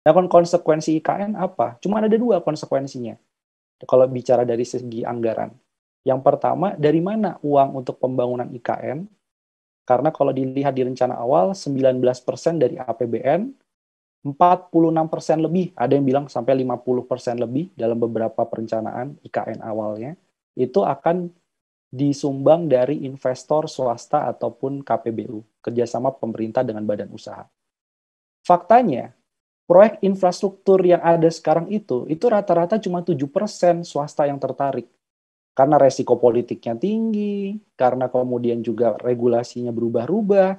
Nah, konsekuensi IKN apa? Cuma ada dua konsekuensinya. Kalau bicara dari segi anggaran. Yang pertama, dari mana uang untuk pembangunan IKN? Karena kalau dilihat di rencana awal, 19% dari APBN, 46% lebih, ada yang bilang sampai 50% lebih dalam beberapa perencanaan IKN awalnya, itu akan disumbang dari investor swasta ataupun KPBU, kerjasama pemerintah dengan badan usaha. Faktanya, proyek infrastruktur yang ada sekarang itu, itu rata-rata cuma 7% swasta yang tertarik. Karena resiko politiknya tinggi, karena kemudian juga regulasinya berubah-ubah,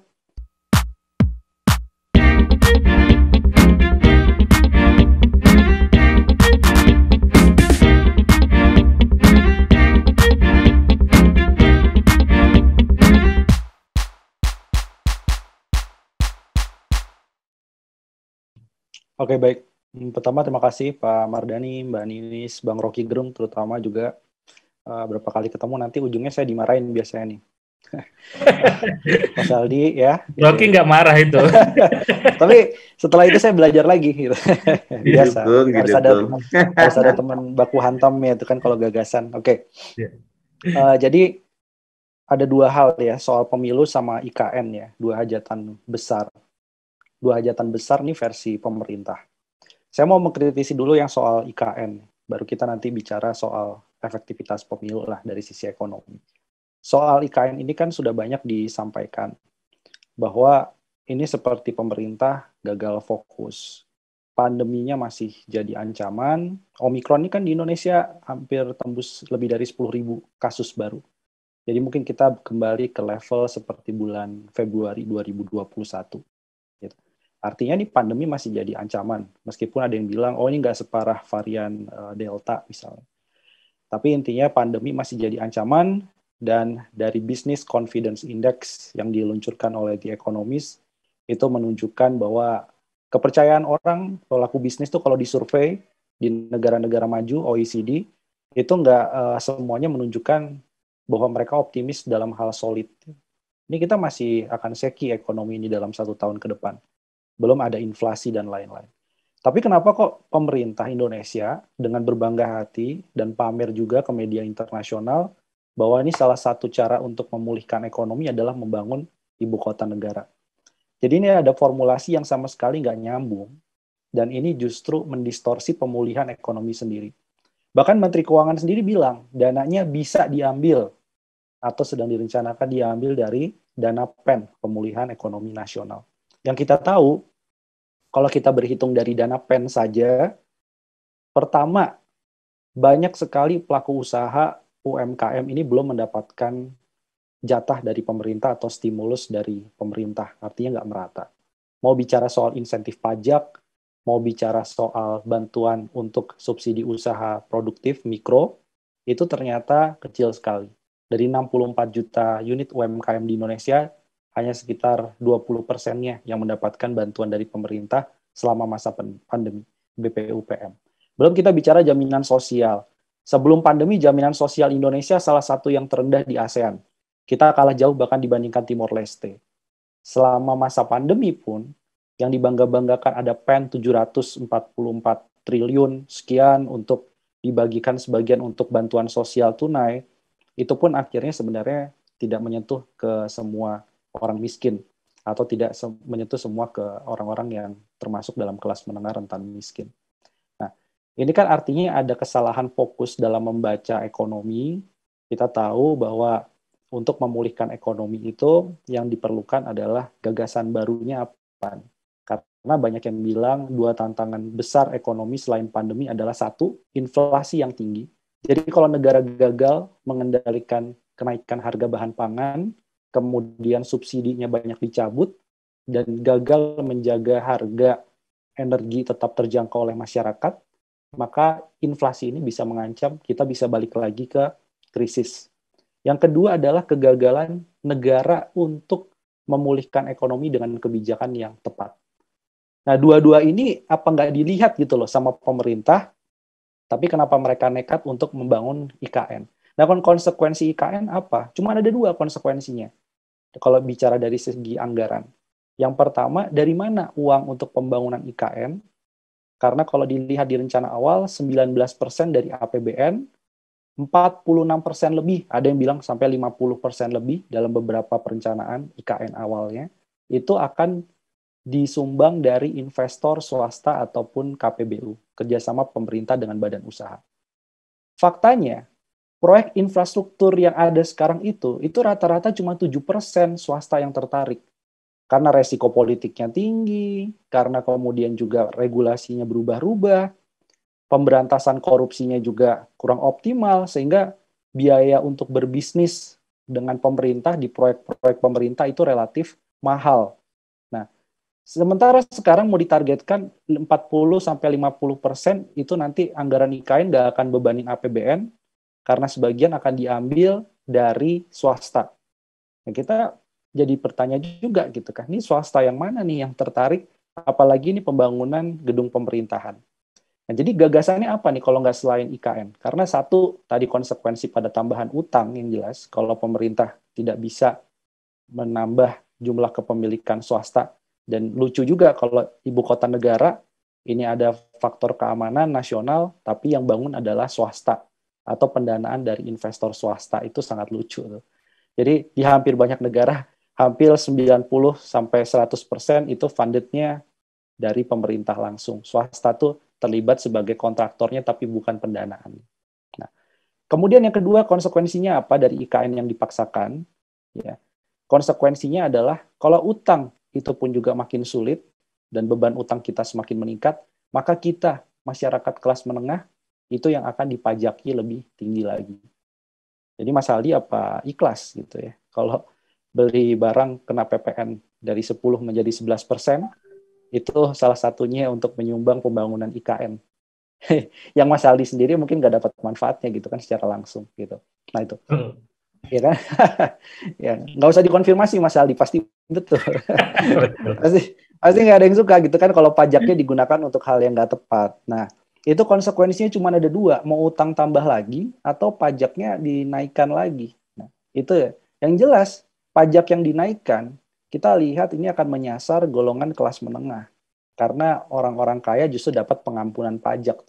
Oke, baik. Hmm, pertama terima kasih Pak Mardani, Mbak Ninis, Bang Rocky Gerung terutama juga uh, berapa kali ketemu nanti ujungnya saya dimarahin biasanya nih. Mas Aldi ya. Rocky nggak marah itu. Tapi setelah itu saya belajar lagi gitu. Iya, Biasa. Gitu harus ada teman, harus ada teman baku hantam ya itu kan kalau gagasan. Oke. Okay. Iya. Uh, eh, jadi ada dua hal ya soal pemilu sama IKN ya, dua hajatan besar dua hajatan besar nih versi pemerintah. Saya mau mengkritisi dulu yang soal IKN, baru kita nanti bicara soal efektivitas pemilu lah dari sisi ekonomi. Soal IKN ini kan sudah banyak disampaikan bahwa ini seperti pemerintah gagal fokus. Pandeminya masih jadi ancaman. Omikron ini kan di Indonesia hampir tembus lebih dari 10 ribu kasus baru. Jadi mungkin kita kembali ke level seperti bulan Februari 2021. Gitu. Artinya ini pandemi masih jadi ancaman, meskipun ada yang bilang, oh ini nggak separah varian eh, Delta misalnya. Tapi intinya pandemi masih jadi ancaman, dan dari Business Confidence Index yang diluncurkan oleh The Economist, itu menunjukkan bahwa kepercayaan orang pelaku bisnis itu kalau survei di negara-negara maju OECD, itu nggak uh, semuanya menunjukkan bahwa mereka optimis dalam hal solid. Ini kita masih akan seki ekonomi ini dalam satu tahun ke depan belum ada inflasi dan lain-lain. Tapi kenapa kok pemerintah Indonesia dengan berbangga hati dan pamer juga ke media internasional bahwa ini salah satu cara untuk memulihkan ekonomi adalah membangun ibu kota negara. Jadi ini ada formulasi yang sama sekali nggak nyambung dan ini justru mendistorsi pemulihan ekonomi sendiri. Bahkan Menteri Keuangan sendiri bilang dananya bisa diambil atau sedang direncanakan diambil dari dana PEN, pemulihan ekonomi nasional. Yang kita tahu kalau kita berhitung dari dana PEN saja, pertama, banyak sekali pelaku usaha UMKM ini belum mendapatkan jatah dari pemerintah atau stimulus dari pemerintah, artinya nggak merata. Mau bicara soal insentif pajak, mau bicara soal bantuan untuk subsidi usaha produktif mikro, itu ternyata kecil sekali. Dari 64 juta unit UMKM di Indonesia, hanya sekitar 20 persennya yang mendapatkan bantuan dari pemerintah selama masa pandemi BPUPM. Belum kita bicara jaminan sosial. Sebelum pandemi, jaminan sosial Indonesia salah satu yang terendah di ASEAN. Kita kalah jauh bahkan dibandingkan Timor Leste. Selama masa pandemi pun, yang dibangga-banggakan ada PEN 744 triliun sekian untuk dibagikan sebagian untuk bantuan sosial tunai, itu pun akhirnya sebenarnya tidak menyentuh ke semua orang miskin atau tidak menyentuh semua ke orang-orang yang termasuk dalam kelas menengah rentan miskin. Nah, ini kan artinya ada kesalahan fokus dalam membaca ekonomi. Kita tahu bahwa untuk memulihkan ekonomi itu yang diperlukan adalah gagasan barunya apa. Karena banyak yang bilang dua tantangan besar ekonomi selain pandemi adalah satu, inflasi yang tinggi. Jadi kalau negara gagal mengendalikan kenaikan harga bahan pangan, kemudian subsidinya banyak dicabut, dan gagal menjaga harga energi tetap terjangkau oleh masyarakat, maka inflasi ini bisa mengancam kita bisa balik lagi ke krisis. Yang kedua adalah kegagalan negara untuk memulihkan ekonomi dengan kebijakan yang tepat. Nah, dua-dua ini apa nggak dilihat gitu loh sama pemerintah, tapi kenapa mereka nekat untuk membangun IKN? Nah, konsekuensi IKN apa? Cuma ada dua konsekuensinya kalau bicara dari segi anggaran. Yang pertama, dari mana uang untuk pembangunan IKN? Karena kalau dilihat di rencana awal, 19% dari APBN, 46% lebih, ada yang bilang sampai 50% lebih dalam beberapa perencanaan IKN awalnya, itu akan disumbang dari investor swasta ataupun KPBU, kerjasama pemerintah dengan badan usaha. Faktanya, proyek infrastruktur yang ada sekarang itu, itu rata-rata cuma 7% swasta yang tertarik. Karena resiko politiknya tinggi, karena kemudian juga regulasinya berubah-ubah, pemberantasan korupsinya juga kurang optimal, sehingga biaya untuk berbisnis dengan pemerintah di proyek-proyek pemerintah itu relatif mahal. Nah, sementara sekarang mau ditargetkan 40 50 persen itu nanti anggaran IKN nggak akan bebanin APBN, karena sebagian akan diambil dari swasta. Nah, kita jadi bertanya juga gitu kan, ini swasta yang mana nih yang tertarik, apalagi ini pembangunan gedung pemerintahan. Nah, jadi gagasannya apa nih kalau nggak selain IKN? Karena satu, tadi konsekuensi pada tambahan utang yang jelas, kalau pemerintah tidak bisa menambah jumlah kepemilikan swasta. Dan lucu juga kalau ibu kota negara, ini ada faktor keamanan nasional, tapi yang bangun adalah swasta atau pendanaan dari investor swasta itu sangat lucu tuh. Jadi di hampir banyak negara hampir 90 sampai 100% itu fundednya dari pemerintah langsung. Swasta tuh terlibat sebagai kontraktornya tapi bukan pendanaan. Nah, kemudian yang kedua konsekuensinya apa dari IKN yang dipaksakan? Ya. Konsekuensinya adalah kalau utang itu pun juga makin sulit dan beban utang kita semakin meningkat, maka kita masyarakat kelas menengah itu yang akan dipajaki lebih tinggi lagi. Jadi Mas Aldi apa ikhlas gitu ya. Kalau beli barang kena PPN dari 10 menjadi 11 persen, itu salah satunya untuk menyumbang pembangunan IKN. yang Mas Aldi sendiri mungkin nggak dapat manfaatnya gitu kan secara langsung gitu. Nah itu. Hmm. Iya kan? ya, nggak usah dikonfirmasi Mas Aldi, pasti betul. pasti pasti nggak ada yang suka gitu kan kalau pajaknya digunakan untuk hal yang nggak tepat. Nah, itu konsekuensinya cuma ada dua, mau utang tambah lagi atau pajaknya dinaikkan lagi. Nah, itu ya. Yang jelas, pajak yang dinaikkan, kita lihat ini akan menyasar golongan kelas menengah. Karena orang-orang kaya justru dapat pengampunan pajak.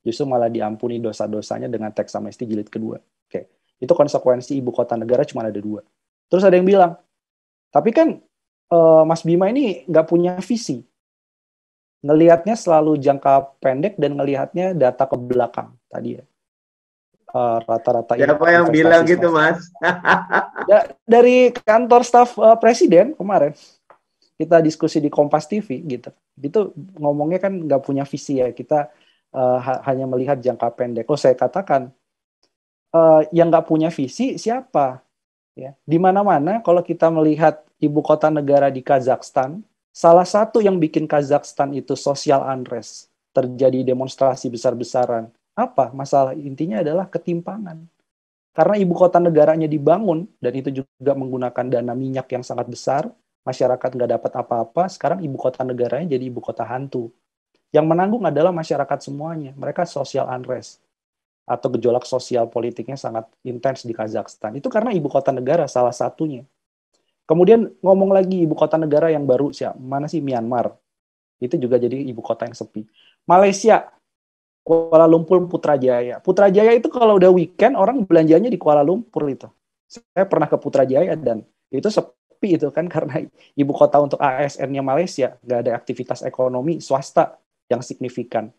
Justru malah diampuni dosa-dosanya dengan teks amnesti jilid kedua. Oke. Itu konsekuensi ibu kota negara cuma ada dua. Terus ada yang bilang, tapi kan eh, Mas Bima ini nggak punya visi ngelihatnya selalu jangka pendek dan ngelihatnya data ke belakang tadi ya. Eh, rata-rata uh, Siapa yang bilang gitu, Mas? da dari kantor staff uh, presiden kemarin kita diskusi di Kompas TV gitu. Itu ngomongnya kan nggak punya visi ya kita uh, ha hanya melihat jangka pendek. Oh saya katakan uh, yang nggak punya visi siapa? Ya di mana-mana kalau kita melihat ibu kota negara di Kazakhstan Salah satu yang bikin Kazakhstan itu sosial unrest, terjadi demonstrasi besar-besaran. Apa? Masalah intinya adalah ketimpangan. Karena ibu kota negaranya dibangun, dan itu juga menggunakan dana minyak yang sangat besar, masyarakat nggak dapat apa-apa, sekarang ibu kota negaranya jadi ibu kota hantu. Yang menanggung adalah masyarakat semuanya. Mereka sosial unrest atau gejolak sosial politiknya sangat intens di Kazakhstan. Itu karena ibu kota negara salah satunya. Kemudian ngomong lagi ibu kota negara yang baru siapa? Mana sih Myanmar? Itu juga jadi ibu kota yang sepi. Malaysia, Kuala Lumpur, Putrajaya. Putrajaya itu kalau udah weekend orang belanjanya di Kuala Lumpur itu. Saya pernah ke Putrajaya dan itu sepi itu kan karena ibu kota untuk ASN-nya Malaysia, nggak ada aktivitas ekonomi swasta yang signifikan.